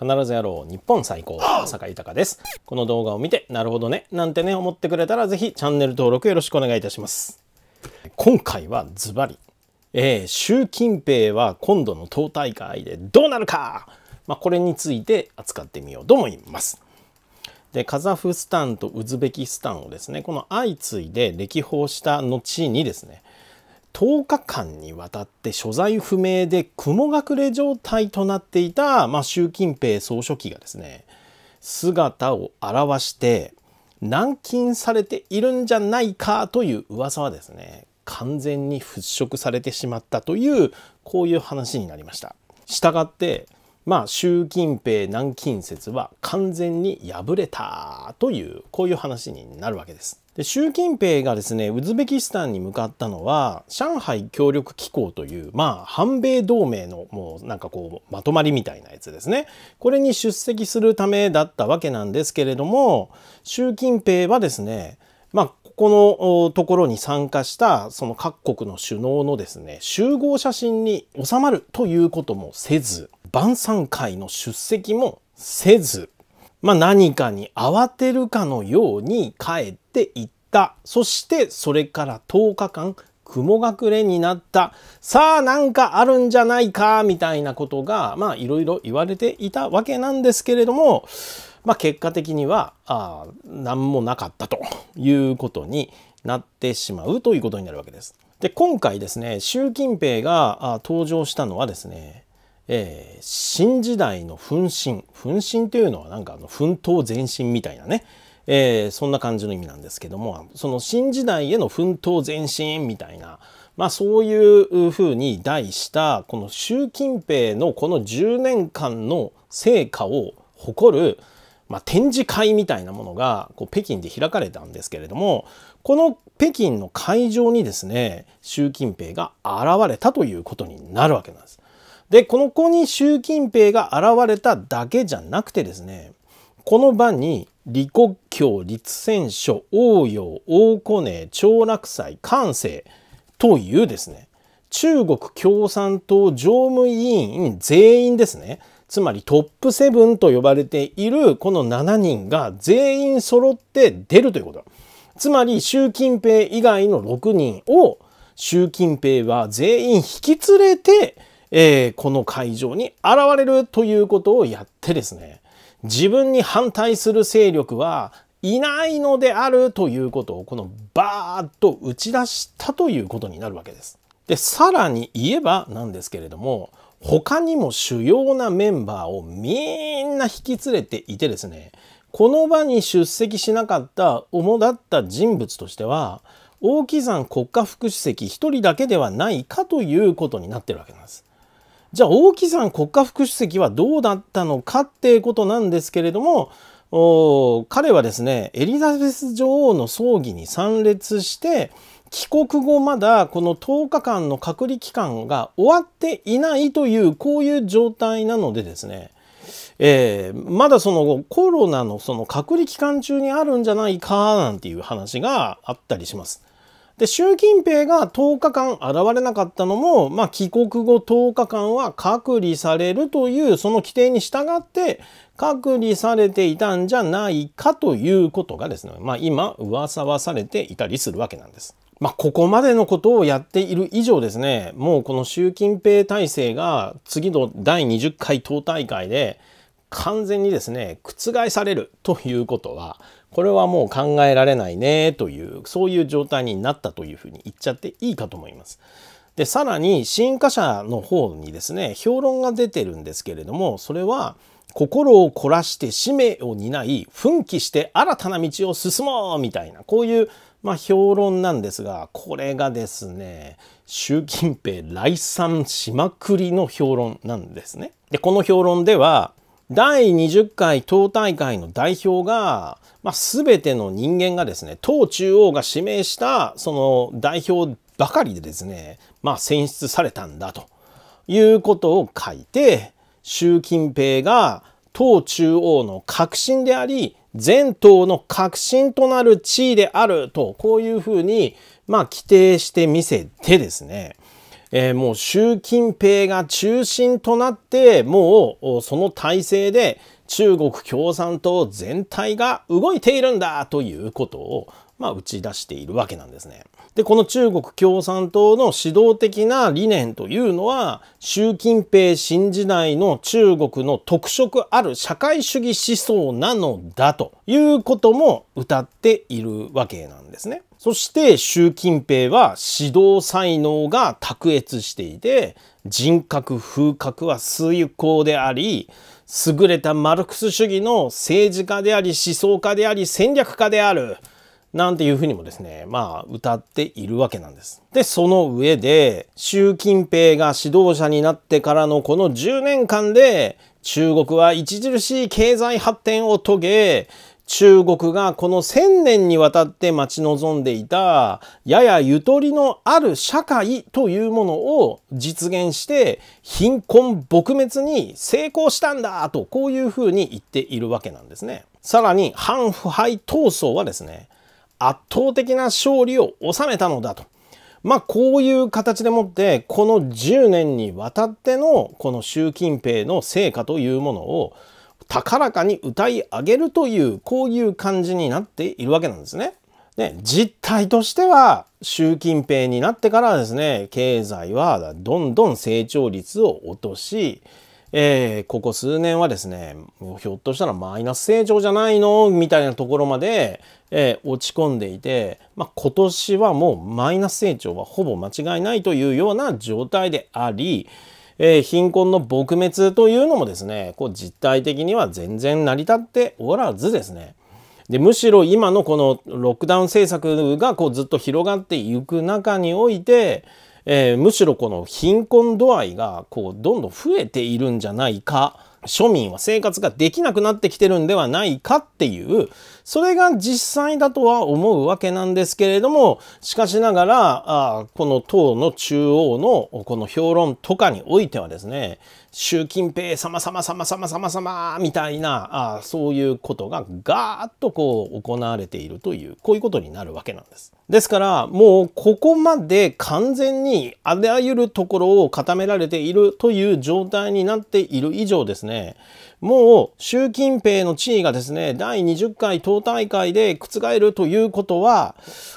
必ずやろう日本最高坂井豊ですこの動画を見てなるほどねなんてね思ってくれたらぜひチャンネル登録よろしくお願いいたします今回はズバリえー、習近平は今度の党大会でどうなるか、まあ、これについて扱ってみようと思います。でカザフスタンとウズベキスタンをですねこの相次いで歴訪した後にですね10日間にわたって所在不明で雲隠れ状態となっていた、まあ、習近平総書記がですね姿を現して軟禁されているんじゃないかという噂はですね完全に払拭されてしまったというこういう話になりました。したがってまあ習近平軟禁説は完全に破れたというこういう話になるわけです。で習近平がですねウズベキスタンに向かったのは上海協力機構というまあ反米同盟のもうなんかこうまとまりみたいなやつですねこれに出席するためだったわけなんですけれども習近平はですねまあここのところに参加したその各国の首脳のですね集合写真に収まるということもせず晩餐会の出席もせずまあ、何かに慌てるかのように帰っていった。そしてそれから10日間雲隠れになった。さあなんかあるんじゃないかみたいなことがまあいろいろ言われていたわけなんですけれども、まあ、結果的にはあ何もなかったということになってしまうということになるわけです。で今回ですね習近平が登場したのはですねえー、新時代の奮進奮進というのはなんかあの奮闘前進みたいなね、えー、そんな感じの意味なんですけどもその新時代への奮闘前進みたいな、まあ、そういうふうに題したこの習近平のこの10年間の成果を誇る、まあ、展示会みたいなものがこう北京で開かれたんですけれどもこの北京の会場にですね習近平が現れたということになるわけなんです。で、この子に習近平が現れただけじゃなくてですね、この場に李克強、立選書、応用、大古寧、長楽祭、関西というですね、中国共産党常務委員全員ですね、つまりトップ7と呼ばれているこの7人が全員揃って出るということ。つまり習近平以外の6人を習近平は全員引き連れてえー、この会場に現れるということをやってですね、自分に反対する勢力はいないのであるということをこのバーッと打ち出したということになるわけです。で、さらに言えばなんですけれども、他にも主要なメンバーをみんな引き連れていてですね、この場に出席しなかった主だった人物としては、王木山国家副主席一人だけではないかということになってるわけなんです。じゃあ王毅さん国家副主席はどうだったのかっていうことなんですけれども彼はですねエリザベス女王の葬儀に参列して帰国後まだこの10日間の隔離期間が終わっていないというこういう状態なのでですねえー、まだそのコロナのその隔離期間中にあるんじゃないかなんていう話があったりします。で習近平が10日間現れなかったのも、まあ、帰国後10日間は隔離されるというその規定に従って隔離されていたんじゃないかということがですね、まあ、今噂はされていたりするわけなんです。まあ、ここまでのことをやっている以上ですねもうこの習近平体制が次の第20回党大会で完全にですね覆されるということはこれはもう考えられないねというそういう状態になったというふうに言っちゃっていいかと思います。でさらに進化者の方にですね評論が出てるんですけれどもそれは心を凝らして使命を担い奮起して新たな道を進もうみたいなこういうまあ、評論なんですがこれがですね習近平来賛しまくりの評論なんですね。でこの評論では第20回党大会の代表が、まあ、全ての人間がですね、党中央が指名したその代表ばかりでですね、まあ、選出されたんだということを書いて、習近平が党中央の核心であり、全党の核心となる地位であると、こういうふうに、まあ、規定してみせてですね、えー、もう習近平が中心となってもうその体制で中国共産党全体が動いているんだということを、まあ、打ち出しているわけなんですね。でこの中国共産党の指導的な理念というのは習近平新時代の中国の特色ある社会主義思想なのだということも歌っているわけなんですね。そして習近平は指導才能が卓越していて人格風格は崇高であり優れたマルクス主義の政治家であり思想家であり戦略家であるなんていうふうにもですねまあ歌っているわけなんです。でその上で習近平が指導者になってからのこの10年間で中国は著しい経済発展を遂げ中国がこの1000年にわたって待ち望んでいたややゆとりのある社会というものを実現して貧困撲滅に成功したんだとこういうふうに言っているわけなんですね。さらに反腐敗闘争はですね圧倒的な勝利を収めたのだと。まあこういう形でもってこの10年にわたってのこの習近平の成果というものを高らかに歌い上げるというこういう感じになっているわけなんですね。で実態としては習近平になってからですね経済はどんどん成長率を落とし、えー、ここ数年はですねひょっとしたらマイナス成長じゃないのみたいなところまで、えー、落ち込んでいて、まあ、今年はもうマイナス成長はほぼ間違いないというような状態でありえ貧困の撲滅というのもですねこう実態的には全然成り立っておらずですねでむしろ今のこのロックダウン政策がこうずっと広がっていく中において、えー、むしろこの貧困度合いがこうどんどん増えているんじゃないか庶民は生活ができなくなってきてるんではないかっていう、それが実際だとは思うわけなんですけれども、しかしながら、あこの党の中央のこの評論とかにおいてはですね、習近平様様様様様様みたいなあそういうことがガーッとこう行われているというこういうことになるわけなんです。ですからもうここまで完全にあらゆるところを固められているという状態になっている以上ですねもう習近平の地位がですね第20回党大会で覆るということは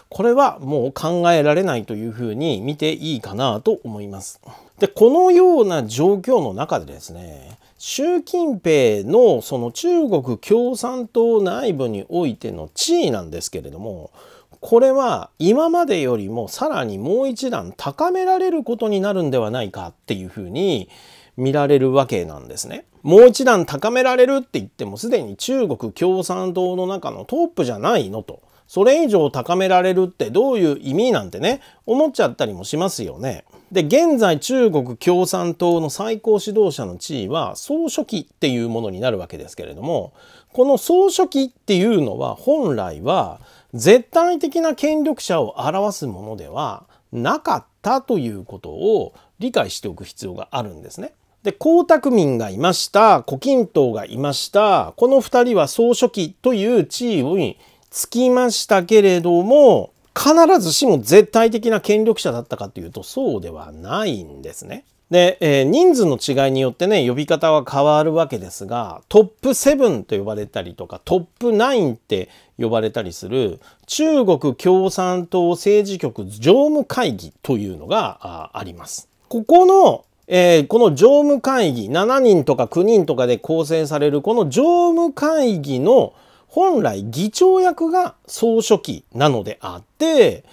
これはもう考えられないというふうに見ていいかなと思います。でこのような状況の中でですね習近平のその中国共産党内部においての地位なんですけれどもこれは今までよりもさらにもう一段高められることになるんではないかっていうふうに見られるわけなんですね。もう一段高められるって言ってもすでに中国共産党の中のトップじゃないのと。それ以上高められるってどういう意味なんてね思っちゃったりもしますよね。で現在中国共産党の最高指導者の地位は総書記っていうものになるわけですけれどもこの総書記っていうのは本来は絶対的な権力者を表すものではなかったということを理解しておく必要があるんですね。で、江沢民がいました、胡錦涛がいました、この2人は総書記という地位につきましたけれども、必ずしも絶対的な権力者だったかというとそうではないんですね。で、えー、人数の違いによってね呼び方は変わるわけですがトップ7と呼ばれたりとかトップ9って呼ばれたりする中国共産党政治局常務会議というのがあります。ここのえー、この常務会議7人とか9人とかで構成されるこの常務会議の本来議長役が総書記なのであって、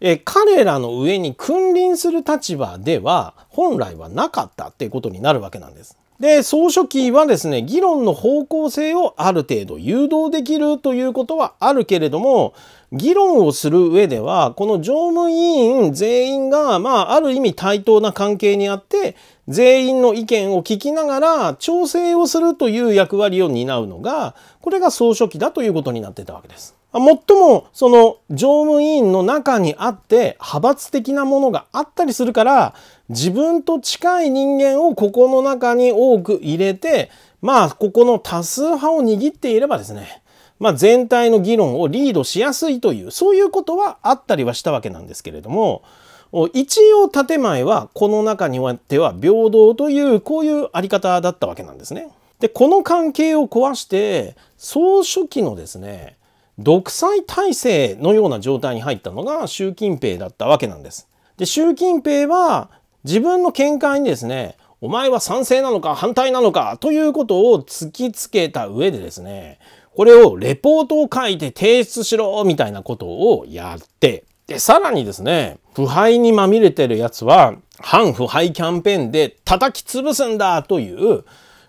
え彼らの上に君臨する立場では本来はなかったっていうことになるわけなんです。で総書記はですね議論の方向性をある程度誘導できるということはあるけれども議論をする上ではこの常務委員全員がまあある意味対等な関係にあって全員の意見を聞きながら調整をするという役割を担うのがこれが総書記だということになってたわけです。もっともその常務委員の中にあって派閥的なものがあったりするから自分と近い人間をここの中に多く入れてまあここの多数派を握っていればですねまあ、全体の議論をリードしやすいというそういうことはあったりはしたわけなんですけれども一応建前はこの中においては平等というこういうあり方だったわけなんですね。でこの関係を壊して総書記のですね独裁体制のような状態に入ったのが習近平だったわけなんです。で習近平は自分の見解にですねお前は賛成なのか反対なのかということを突きつけた上でですねこれをレポートを書いて提出しろみたいなことをやってで、さらにですね、腐敗にまみれてるやつは、反腐敗キャンペーンで叩き潰すんだという、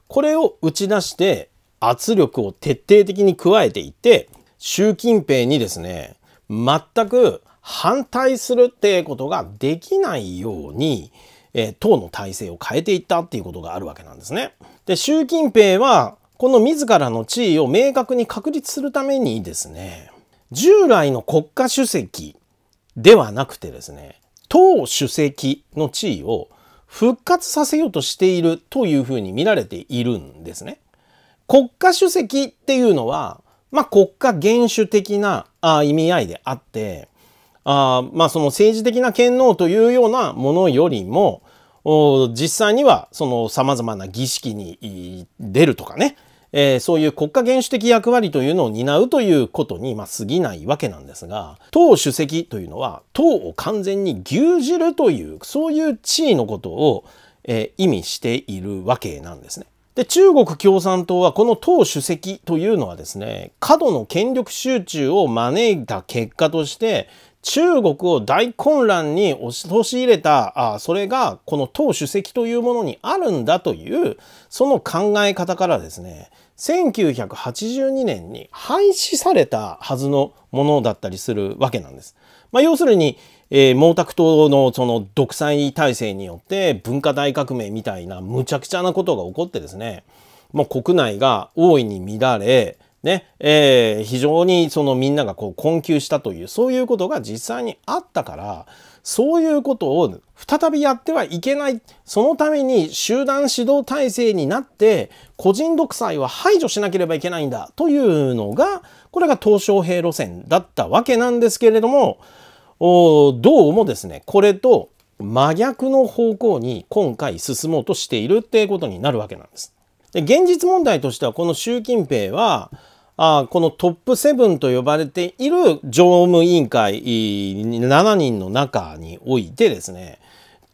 これを打ち出して圧力を徹底的に加えていって、習近平にですね、全く反対するってことができないように、え党の体制を変えていったっていうことがあるわけなんですね。で、習近平は、この自らの地位を明確に確立するためにですね、従来の国家主席ではなくてですね、党主席の地位を復活させようとしているというふうに見られているんですね。国家主席っていうのは、まあ、国家元首的なあ意味合いであって、あまあ、その政治的な権能というようなものよりも、実際にはその様々な儀式に出るとかね、えー、そういう国家元首的役割というのを担うということに、まあ、過ぎないわけなんですが、党主席というのは、党を完全に牛耳るという、そういう地位のことを、えー、意味しているわけなんですね。で、中国共産党はこの党主席というのはですね、過度の権力集中を招いた結果として、中国を大混乱に押し入れたあそれがこの党主席というものにあるんだというその考え方からですね1982年に廃止されたはずのものだったりするわけなんです。まあ、要するに、えー、毛沢東のその独裁体制によって文化大革命みたいなむちゃくちゃなことが起こってですねま国内が大いに乱れね、えー、非常にそのみんながこう困窮したという、そういうことが実際にあったから、そういうことを再びやってはいけない。そのために集団指導体制になって、個人独裁は排除しなければいけないんだというのが、これが鄧小平路線だったわけなんですけれども、おどうもですね、これと真逆の方向に今回進もうとしているっていうことになるわけなんです。で現実問題としてはこの習近平はあこのトップ7と呼ばれている常務委員会7人の中においてですね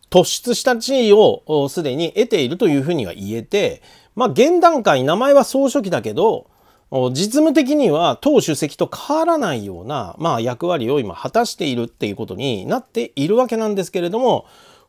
突出した地位をすでに得ているというふうには言えて、まあ、現段階名前は総書記だけど実務的には党主席と変わらないような、まあ、役割を今果たしているっていうことになっているわけなんですけれども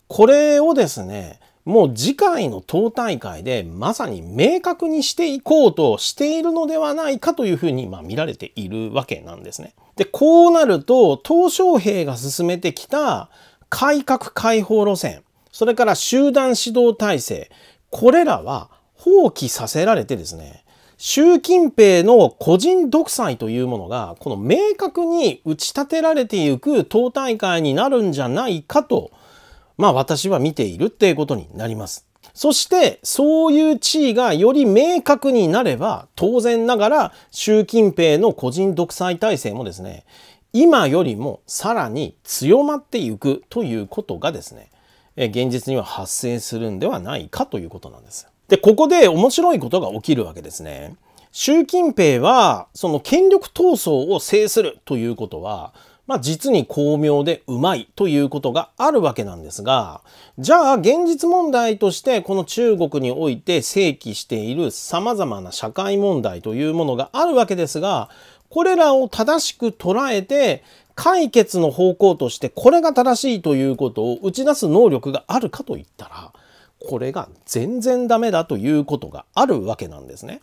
これをですねもう次回の党大会でまさに明確にしていこうとしているのではないかというふうにま見られているわけなんですね。で、こうなると、鄧小平が進めてきた改革開放路線、それから集団指導体制、これらは放棄させられてですね、習近平の個人独裁というものが、この明確に打ち立てられていく党大会になるんじゃないかとまあ私は見ているっていうことになります。そしてそういう地位がより明確になれば当然ながら習近平の個人独裁体制もですね今よりもさらに強まっていくということがですね現実には発生するんではないかということなんです。でここで面白いことが起きるわけですね。習近平はその権力闘争を制するということはまあ、実に巧妙でうまいということがあるわけなんですが、じゃあ現実問題としてこの中国において正規しているさまざまな社会問題というものがあるわけですが、これらを正しく捉えて解決の方向としてこれが正しいということを打ち出す能力があるかといったら、これが全然ダメだということがあるわけなんですね。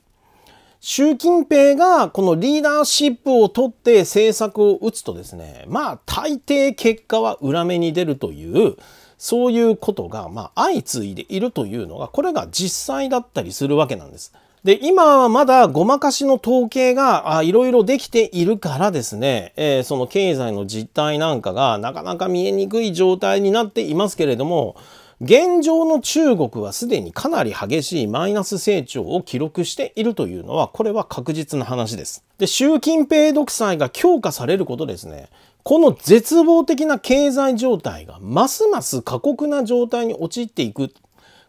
習近平がこのリーダーシップを取って政策を打つとですね、まあ大抵結果は裏目に出るという、そういうことがまあ相次いでいるというのが、これが実際だったりするわけなんです。で、今はまだごまかしの統計がいろいろできているからですね、えー、その経済の実態なんかがなかなか見えにくい状態になっていますけれども、現状の中国はすでにかなり激しいマイナス成長を記録しているというのは、これは確実な話です。で、習近平独裁が強化されることですね。この絶望的な経済状態がますます過酷な状態に陥っていく。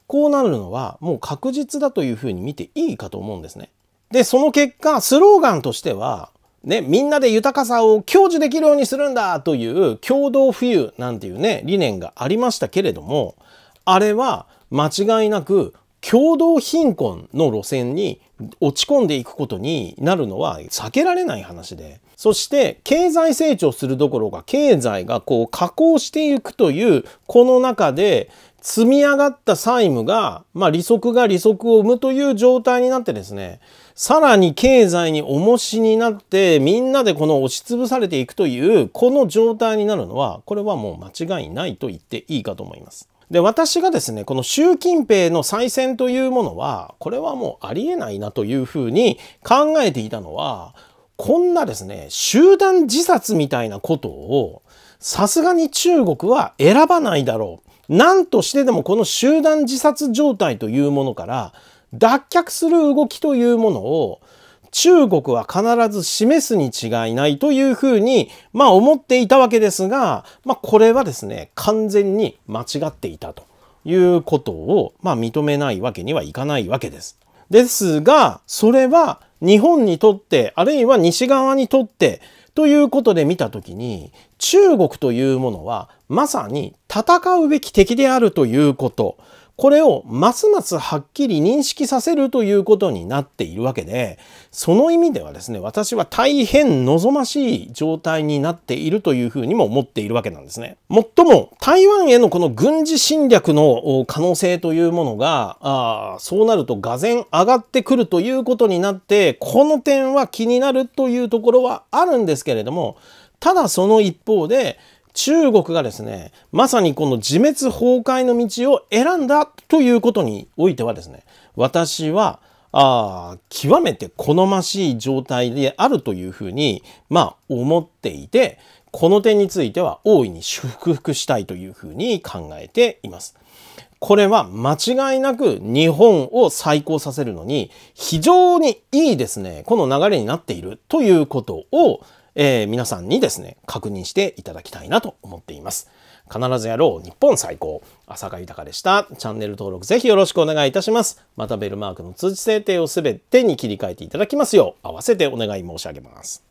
こうなるのはもう確実だというふうに見ていいかと思うんですね。で、その結果、スローガンとしては、ね、みんなで豊かさを享受できるようにするんだという共同富裕なんていうね、理念がありましたけれども、あれは間違いなく共同貧困の路線に落ち込んでいくことになるのは避けられない話で。そして経済成長するどころか経済がこう下降していくというこの中で積み上がった債務が、まあ、利息が利息を生むという状態になってですねさらに経済に重しになってみんなでこの押しつぶされていくというこの状態になるのはこれはもう間違いないと言っていいかと思います。で、私がですね、この習近平の再選というものは、これはもうありえないなというふうに考えていたのは、こんなですね、集団自殺みたいなことを、さすがに中国は選ばないだろう。なんとしてでもこの集団自殺状態というものから脱却する動きというものを中国は必ず示すに違いないというふうに、まあ思っていたわけですが、まあこれはですね、完全に間違っていたということを、まあ認めないわけにはいかないわけです。ですが、それは日本にとって、あるいは西側にとって、ということで見た時に、中国というものはまさに戦うべき敵であるということ。これをますますはっきり認識させるということになっているわけで、その意味ではですね、私は大変望ましい状態になっているというふうにも思っているわけなんですね。もっとも、台湾へのこの軍事侵略の可能性というものが、あそうなると俄然上がってくるということになって、この点は気になるというところはあるんですけれども、ただその一方で、中国がですね、まさにこの自滅崩壊の道を選んだということにおいてはですね、私は、あ極めて好ましい状態であるというふうに、まあ、思っていて、この点については大いに祝福したいというふうに考えています。これは間違いなく日本を再興させるのに非常にいいですね、この流れになっているということをえー、皆さんにですね、確認していただきたいなと思っています。必ずやろう日本最高浅賀豊でしたチャンネル登録ぜひよろしくお願いいたしますまたベルマークの通知設定をすべてに切り替えていただきますよう合わせてお願い申し上げます